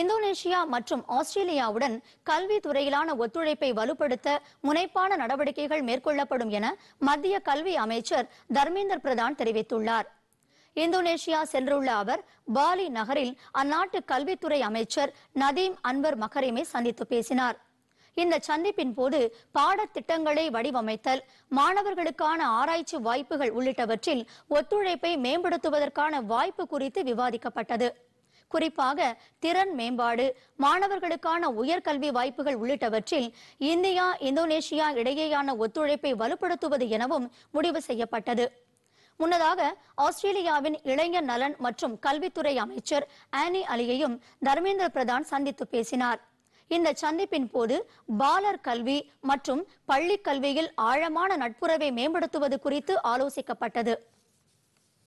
Indonesia மற்றும் ஆஸ்திரேலியாவுடன் கல்வி துறையிலான ஒத்துழைப்பை வலுப்படுத்த முனைப்பான நடவடிக்கைகள் மேற்கொள்ளப்படும் என மத்திய கல்வி அமைச்சர் தர்மேந்தர் பிரதான் தெரிவித்துள்ளார் இந்தோனேஷியா சென்றுள்ள அவர் பாலி நகரில் அந்நாட்டு கல்வித்துறை அமைச்சர் நதீம் அன்வர் மகரிமை சந்தித்து பேசினார் இந்த சந்திப்பின் போது பாடத்திட்டங்களை வடிவமைத்தல் மாணவர்களுக்கான ஆராய்ச்சி வாய்ப்புகள் உள்ளிட்டவற்றில் ஒத்துழைப்பை மேம்படுத்துவதற்கான வாய்ப்பு குறித்து விவாதிக்கப்பட்டது குறிப்பாக திறன் மேம்பாடு மாணவர்களுக்கான உயர்கல்வி வாய்ப்புகள் உள்ளிட்டவற்றில் இந்தியா இந்தோனேஷியா இடையேயான ஒத்துழைப்பை வலுப்படுத்துவது எனவும் முடிவு செய்யப்பட்டது முன்னதாக ஆஸ்திரேலியாவின் இளைஞர் நலன் மற்றும் கல்வித்துறை அமைச்சர் ஆனி அலியையும் தர்மேந்திர பிரதான் சந்தித்து பேசினார் இந்த சந்திப்பின் போது பாலர் கல்வி மற்றும் பள்ளிக் கல்வியில் ஆழமான நட்புறவை மேம்படுத்துவது குறித்து ஆலோசிக்கப்பட்டது